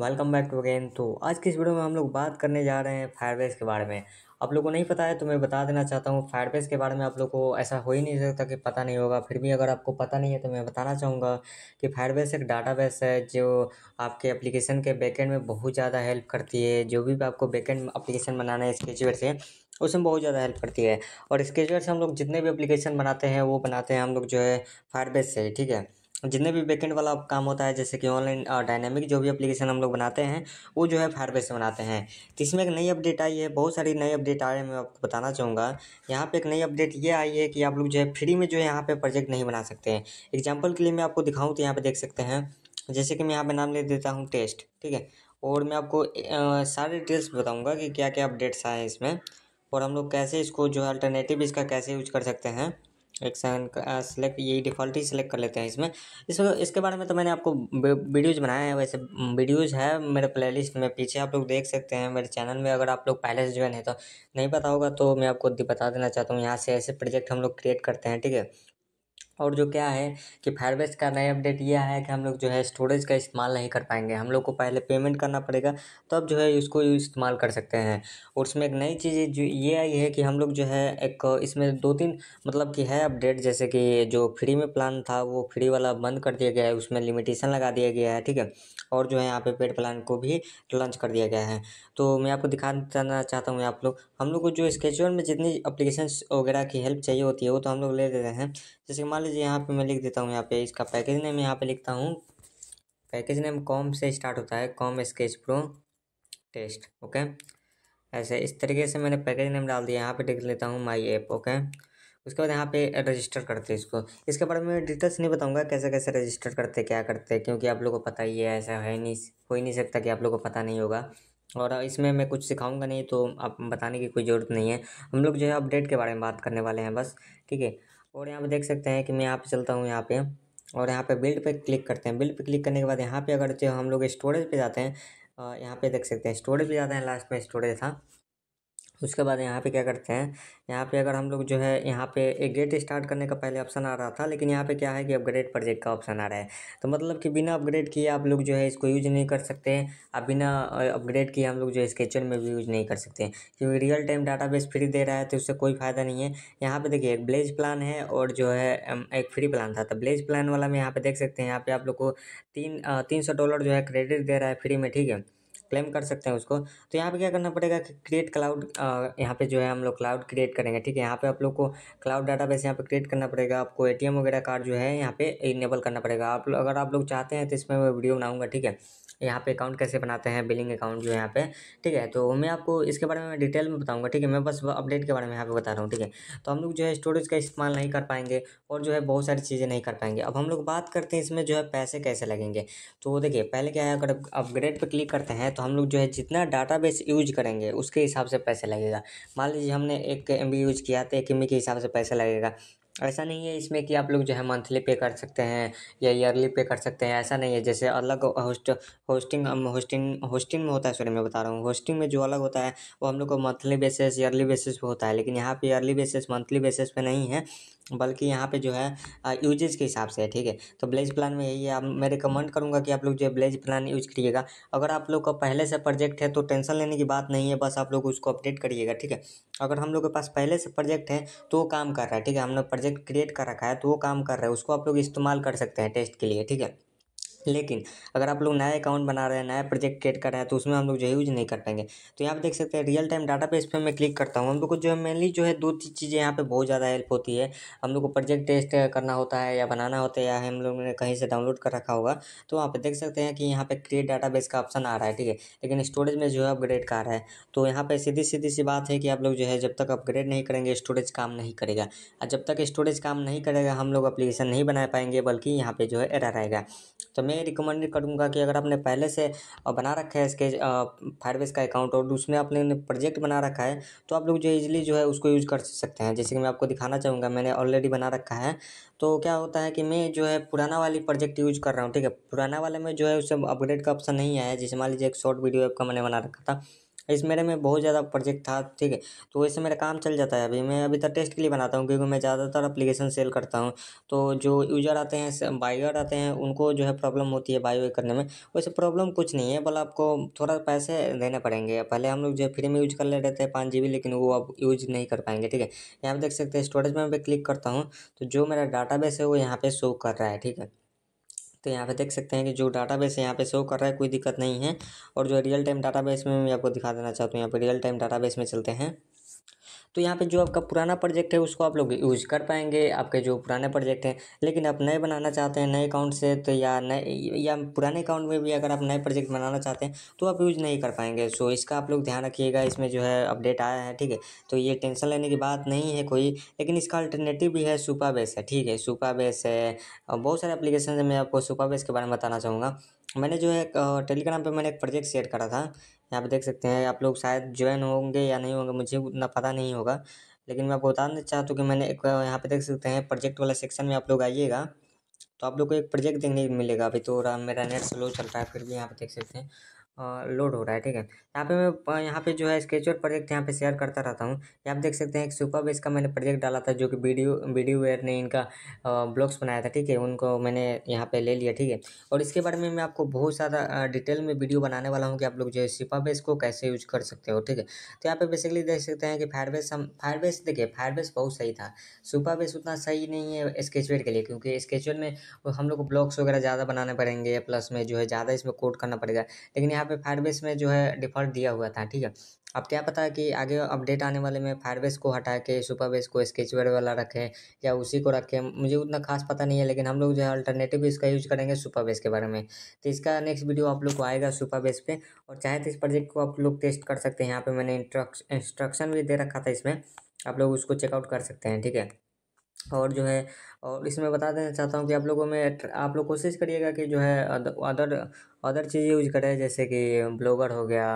welcome back to again तो आज की इस वीडियो में हम लोग बात करने जा रहे हैं फायरबेस के बारे में आप लोगों को नहीं पता है तो मैं बता देना चाहता हूँ फायरबेस के बारे में आप लोग को ऐसा हो ही नहीं सकता कि पता नहीं होगा फिर भी अगर आपको पता नहीं है तो मैं बताना चाहूँगा कि फायरबेस एक डाटाबेस है जो आपके एप्लीकेशन के बैकेंड में बहुत ज़्यादा हेल्प करती है जो भी आपको बैकेंड एप्लीकेशन बनाना है स्केचवेयर से उसमें बहुत ज़्यादा हेल्प करती है और स्केचवेयर से हम लोग जितने भी अप्लीकेशन बनाते हैं वो बनाते हैं हम लोग जो है फायरबेस से ठीक है जितने भी बैकेंड वाला काम होता है जैसे कि ऑनलाइन डायनेमिक जो भी एप्लीकेशन हम लोग बनाते हैं वो जो है फायरबेस से बनाते हैं तो इसमें एक नई अपडेट आई है बहुत सारी नई अपडेट आ रही है मैं आपको बताना चाहूँगा यहाँ पर एक नई अपडेट ये आई है कि आप लोग जो है फ्री में जो है यहाँ पर प्रोजेक्ट नहीं बना सकते हैं एग्जाम्पल के लिए मैं आपको दिखाऊँ तो यहाँ पर देख सकते हैं जैसे कि मैं यहाँ पर नाम ले देता हूँ टेस्ट ठीक है और मैं आपको सारे डिटेल्स बताऊँगा कि क्या क्या अपडेट्स आए हैं इसमें और हम लोग कैसे इसको जो है अल्टरनेटिव इसका कैसे यूज कर सकते हैं एक एक्शन सेलेक्ट यही डिफ़ॉल्ट ही सिलेक्ट कर लेते हैं इसमें इस इसके बारे में तो मैंने आपको वीडियोज़ बनाए हैं वैसे वीडियोज़ है मेरे प्लेलिस्ट में पीछे आप लोग देख सकते हैं मेरे चैनल में अगर आप लोग पहले से ज्वाइन है तो नहीं पता होगा तो मैं आपको बता देना चाहता हूँ यहाँ से ऐसे प्रोजेक्ट हम लोग क्रिएट करते हैं ठीक है और जो क्या है कि फायरबेस का नया अपडेट यह है कि हम लोग जो है स्टोरेज का इस्तेमाल नहीं कर पाएंगे हम लोग को पहले पेमेंट करना पड़ेगा तब जो है इसको इस्तेमाल कर सकते हैं और उसमें एक नई चीज़ जो ये आई है कि हम लोग जो है एक इसमें दो तीन मतलब कि है अपडेट जैसे कि जो फ्री में प्लान था वो फ्री वाला बंद कर दिया गया है उसमें लिमिटेशन लगा दिया गया है ठीक है और जो है यहाँ पे पेड प्लान को भी लॉन्च कर दिया गया है तो मैं आपको दिखा देना चाहता हूँ आप लोग हम लोग को जो स्केचुअल में जितनी अप्लीकेशन वगैरह की हेल्प चाहिए होती है वो तो हम लोग ले देते हैं जैसे मान लीजिए यहाँ पे मैं लिख देता हूँ यहाँ पे इसका पैकेज नेम यहाँ पे लिखता हूँ पैकेज नेम कॉम से स्टार्ट होता है com sketch pro test okay ऐसे इस तरीके से मैंने पैकेज नेम डाल दिया यहाँ पे लिख लेता हूँ माई ऐप ओके उसके बाद यहाँ पे रजिस्टर करते हैं इसको इसके बारे में डिटेल्स नहीं बताऊँगा कैसे कैसे रजिस्टर करते क्या करते क्योंकि आप लोग को पता ही है ऐसा है नहीं हो ही नहीं सकता कि आप लोग को पता नहीं होगा और इसमें मैं कुछ सिखाऊंगा नहीं तो आप बताने की कोई ज़रूरत नहीं है हम लोग जो है अपडेट के बारे में बात करने वाले हैं बस ठीक है और यहाँ पे देख सकते हैं कि मैं यहाँ पे चलता हूँ यहाँ पे और यहाँ पे बिल्ड पे क्लिक करते हैं बिल्ड पे क्लिक करने के बाद यहाँ पे अगर जो हम लोग स्टोरेज पे जाते हैं यहाँ पे देख सकते हैं स्टोरेज पे जाते हैं लास्ट में स्टोरेज था उसके बाद यहाँ पे क्या करते हैं यहाँ पे अगर हम लोग जो है यहाँ पे एक गेट स्टार्ट करने का पहले ऑप्शन आ रहा था लेकिन यहाँ पे क्या है कि अपग्रेड प्रोजेक्ट का ऑप्शन आ रहा है तो मतलब कि बिना अपग्रेड किए आप लोग जो है इसको यूज नहीं कर सकते हैं आप बिना अपग्रेड किए हम लोग जो है स्केचर में भी यूज नहीं कर सकते क्योंकि real time data base free दे रहा है तो उससे कोई फ़ायदा नहीं है यहाँ पर देखिए एक ब्लेज प्लान है और जो है एक फ्री प्लान था तो ब्लेज प्लान वाला में यहाँ पर देख सकते हैं यहाँ पर आप लोग को तीन तीन सौ डॉलर जो है क्रेडिट दे रहा है फ्री में ठीक है क्लेम कर सकते हैं उसको तो यहाँ पे क्या करना पड़ेगा कि क्रिएट क्लाउड यहाँ पे जो है हम लोग क्लाउड क्रिएट करेंगे ठीक है यहाँ पे आप लोग को क्लाउड डाटा बेस यहाँ पे क्रिएट करना पड़ेगा आपको ए वगैरह कार्ड जो है यहाँ पे इनेबल करना पड़ेगा आप लोग अगर आप लोग चाहते हैं तो इसमें मैं वीडियो बनाऊँगा ठीक है यहाँ पे अकाउंट कैसे बनाते हैं बिलिंग अकाउंट जो है यहाँ पे ठीक है तो मैं आपको इसके बारे में मैं डिटेल में बताऊंगा ठीक है मैं बस अपडेट के बारे में यहाँ पे बता रहा हूँ ठीक है तो हम लोग जो है स्टोरेज का इस्तेमाल नहीं कर पाएंगे और जो है बहुत सारी चीज़ें नहीं कर पाएंगे अब हम लोग बात करते हैं इसमें जो है पैसे कैसे लगेंगे तो देखिए पहले क्या है अगर अपग्रेड पर क्लिक करते हैं तो हम लोग जो है जितना डाटा बेस यूज करेंगे उसके हिसाब से पैसे लगेगा मान लीजिए हमने एक एम यूज किया तो एक एम बी के हिसाब से पैसा लगेगा ऐसा नहीं है इसमें कि आप लोग जो है मंथली पे कर सकते हैं या ईयरली पे कर सकते हैं ऐसा नहीं है जैसे अलग होस्ट होस्टिंग होस्टिंग होस्टिंग में होता है सॉरी मैं बता रहा हूँ होस्टिंग में जो अलग होता है वो हम लोग को मंथली बेसिस ईयरली बेसिस पे होता है लेकिन यहाँ पे ईयरली बेसिस मंथली बेसिस पे नहीं है बल्कि यहाँ पे जो है यूजेज के हिसाब से है ठीक है तो ब्लेज प्लान में यही है आप मैं रिकमेंड करूँगा कि आप लोग जो है ब्लेज प्लान यूज करिएगा अगर आप लोग का पहले से प्रोजेक्ट है तो टेंशन लेने की बात नहीं है बस आप लोग उसको अपडेट करिएगा ठीक है अगर हम लोग के पास पहले से प्रोजेक्ट है तो वो काम कर रहा है ठीक है हम लोग प्रोजेक्ट क्रिएट कर रखा है तो वो काम कर रहा है उसको आप लोग इस्तेमाल कर सकते हैं टेस्ट के लिए ठीक है लेकिन अगर आप लोग नया अकाउंट बना रहे हैं नया प्रोजेक्ट क्रिएट कर रहे हैं तो उसमें हम लोग जो है यूज नहीं कर पाएंगे तो यहाँ पे देख सकते हैं रियल टाइम डाटा पे इस पर मैं क्लिक करता हूँ हम लोग को जो है मेनली जो है दो तीन चीज़ें यहाँ पे बहुत ज़्यादा हेल्प होती है हम लोग को प्रोजेक्ट टेस्ट करना होता है या बनाना होता है या हम लोग ने कहीं से डाउनलोड कर रखा होगा तो वहाँ पर देख सकते हैं कि यहाँ पर क्रिएट डाटा का ऑप्शन आ रहा है ठीक है लेकिन स्टोरेज में जो है अपग्रेड का आ रहा है तो यहाँ पर सीधी सीधी सी बात है कि आप लोग जो है जब तक अपग्रेड नहीं करेंगे स्टोरेज काम नहीं करेगा और जब तक स्टोरेज काम नहीं करेगा हम लोग अप्लीकेशन नहीं बना पाएंगे बल्कि यहाँ पर जो है एरर आएगा तो मैं मैं रिकमेंड करूँगा कि अगर आपने पहले से बना रखा है इसके फायरबेस का अकाउंट और उसमें आपने प्रोजेक्ट बना रखा है तो आप लोग जो इजीली जो है उसको यूज़ कर सकते हैं जैसे कि मैं आपको दिखाना चाहूँगा मैंने ऑलरेडी बना रखा है तो क्या होता है कि मैं जो है पुराना वाली प्रोजेक्ट यूज कर रहा हूँ ठीक है पुराना वाले में जो है उससे अपग्रेड का ऑप्शन नहीं आया जैसे मान लीजिए एक शॉर्ट वीडियो आपका मैंने बना रखा था इस मेरे में बहुत ज़्यादा प्रोजेक्ट था ठीक है तो वैसे मेरा काम चल जाता है अभी मैं अभी तक तो टेस्ट के लिए बनाता हूँ क्योंकि मैं ज़्यादातर अप्लीकेशन सेल करता हूँ तो जो यूज़र आते हैं बायर आते हैं उनको जो है प्रॉब्लम होती है बायो करने में वैसे प्रॉब्लम कुछ नहीं है बल आपको थोड़ा पैसे देने पड़ेंगे पहले हम लोग जो है फ्री में यूज कर ले रहे थे पाँच जी लेकिन वो अब यूज नहीं कर पाएंगे ठीक है यहाँ पर देख सकते हैं स्टोरेज में मैं क्लिक करता हूँ तो जो मेरा डाटा बेस है वो यहाँ पर शो कर रहा है ठीक है तो यहाँ पे देख सकते हैं कि जो डाटाबेस है यहाँ पे शो कर रहा है कोई दिक्कत नहीं है और जो रियल टाइम डाटाबेस में मैं आपको दिखा देना चाहता हूँ यहाँ पे रियल टाइम डाटाबेस में चलते हैं तो यहाँ पे जो आपका पुराना प्रोजेक्ट है उसको आप लोग यूज़ कर पाएंगे आपके जो पुराने प्रोजेक्ट हैं लेकिन आप नए बनाना चाहते हैं नए अकाउंट से तो या नए या पुराने अकाउंट में भी अगर आप नए प्रोजेक्ट बनाना चाहते हैं तो आप यूज़ नहीं कर पाएंगे सो इसका आप लोग ध्यान रखिएगा इसमें जो है अपडेट आया है ठीक है तो ये टेंशन लेने की बात नहीं है कोई लेकिन इसका अल्टरनेटिव भी है सुपा बेस है ठीक है सुपा बेस है और बहुत सारे है मैं आपको सुपा बेस के बारे में बताना चाहूँगा मैंने जो है टेलीग्राम पे मैंने एक प्रोजेक्ट शेयर करा था यहाँ पे देख सकते हैं आप लोग शायद ज्वाइन होंगे या नहीं होंगे मुझे उतना पता नहीं होगा होगा लेकिन मैं आपको बताना चाहता हूँ कि मैंने एक यहाँ पे देख सकते हैं प्रोजेक्ट वाला सेक्शन में आप लोग आइएगा तो आप लोग को एक प्रोजेक्ट देखने को मिलेगा अभी तो मेरा नेट स्लो चल रहा है फिर भी यहाँ पे देख सकते हैं लोड हो रहा है ठीक है यहाँ पे मैं यहाँ पे जो है स्केचर प्रोजेक्ट यहाँ पे शेयर करता रहता हूँ यहाँ देख सकते हैं एक सुपर बेस का मैंने प्रोजेक्ट डाला था जो कि वीडियो वीडियो वेयर ने इनका ब्लॉग्स बनाया था ठीक है उनको मैंने यहाँ पे ले लिया ठीक है और इसके बारे में मैं आपको बहुत ज़्यादा डिटेल में वीडियो बनाने वाला हूँ कि आप लोग जो है सुपर बेस को कैसे यूज कर सकते हो ठीक है तो यहाँ पर बेसिकली देख सकते हैं कि फायर बेस हम फायर बेस देखिए फायर बेस बहुत सही था सुपर बेस उतना सही नहीं है स्केचवेयर के लिए क्योंकि स्केचवेयर में हम लोग को ब्लॉग्स वगैरह ज़्यादा बनाने पड़ेंगे प्लस में जो है ज़्यादा इसमें कोड करना पड़ेगा लेकिन यहाँ यहाँ पे फायरबेस में जो है डिफ़ॉल्ट दिया हुआ था ठीक है अब क्या पता है कि आगे अपडेट आने वाले में फायरबेस को हटा के सुपरबेस को स्केचवेयर वाला रखें या उसी को रखें मुझे उतना खास पता नहीं है लेकिन हम लोग जो है अल्टरनेटिव इसका यूज करेंगे सुपरबेस के बारे में तो इसका नेक्स्ट वीडियो आप लोग को आएगा सुपरबेस पे और चाहे तो इस प्रोजेक्ट को आप लोग टेस्ट कर सकते हैं यहाँ पर मैंने इंस्ट्रक्शन भी दे रखा था इसमें आप लोग उसको चेकआउट कर सकते हैं ठीक है और जो है और इसमें बता देना चाहता हूँ कि आप लोगों में आप लोग कोशिश करिएगा कि जो है अदर अदर चीज़ यूज करें जैसे कि ब्लॉगर हो गया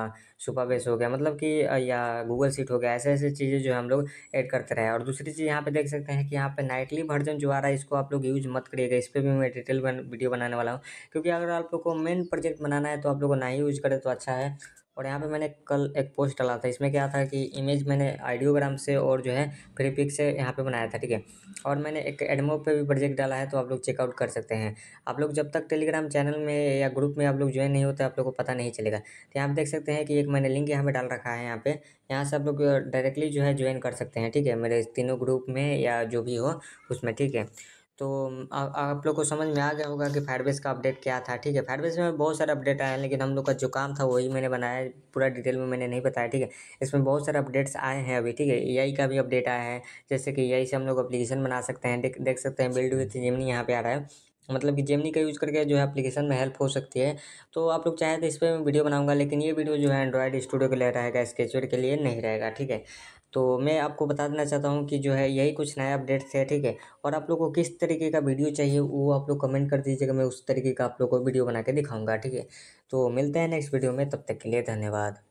सुपाबेस हो गया मतलब कि या गूगल सीट हो गया ऐसे ऐसे चीज़ें जो हम लोग ऐड करते रहे और दूसरी चीज़ यहाँ पे देख सकते हैं कि यहाँ पे नाइटली वर्जन जो आ रहा है इसको आप लोग यूज मत करिएगा इस पर भी मैं डिटेल बन, वीडियो बनाने वाला हूँ क्योंकि अगर आप लोग को मेन प्रोजेक्ट बनाना है तो आप लोग को ना ही यूज करें तो अच्छा है और यहाँ पे मैंने कल एक पोस्ट डाला था इसमें क्या था कि इमेज मैंने आइडियोग्राम से और जो है फ्री पिक से यहाँ पे बनाया था ठीक है और मैंने एक एडमो पे भी प्रोजेक्ट डाला है तो आप लोग चेकआउट कर सकते हैं आप लोग जब तक टेलीग्राम चैनल में या ग्रुप में आप लोग ज्वाइन नहीं होते आप लोग को पता नहीं चलेगा तो यहाँ पर देख सकते हैं कि एक मैंने लिंक यहाँ पर डाल रखा है यहाँ पर यहाँ से आप लोग डायरेक्टली जो है ज्वाइन कर सकते हैं ठीक है मेरे तीनों ग्रुप में या जो भी हो उसमें ठीक है तो आ, आप लोग को समझ में आ गया होगा कि फायरबेस का अपडेट क्या था ठीक है फायरबेस में बहुत सारे अपडेट आए हैं लेकिन हम लोग का जो काम था वही मैंने बनाया पूरा डिटेल में मैंने नहीं बताया ठीक है इसमें बहुत सारे अपडेट्स आए हैं अभी ठीक है ए का भी अपडेट आया है जैसे कि ए से हम लोग अप्लीकेशन बना सकते हैं देख, देख सकते हैं बिल्ड विथ जेमनी यहाँ पर आ रहा है मतलब कि जेमनी का यूज़ करके जो है एप्लीकेशन में हेल्प हो सकती है तो आप लोग चाहें तो इस पर मैं वीडियो बनाऊंगा लेकिन ये वीडियो जो है एंड्रॉयड स्टूडियो के लिए रहेगा स्केचर के लिए नहीं रहेगा ठीक है तो मैं आपको बता देना चाहता हूँ कि जो है यही कुछ नया अपडेट्स है ठीक है और आप लोग को किस तरीके का वीडियो चाहिए वो आप लोग कमेंट कर दीजिएगा मैं उस तरीके का आप लोग को वीडियो बना के दिखाऊंगा ठीक है तो मिलते हैं नेक्स्ट वीडियो में तब तक के लिए धन्यवाद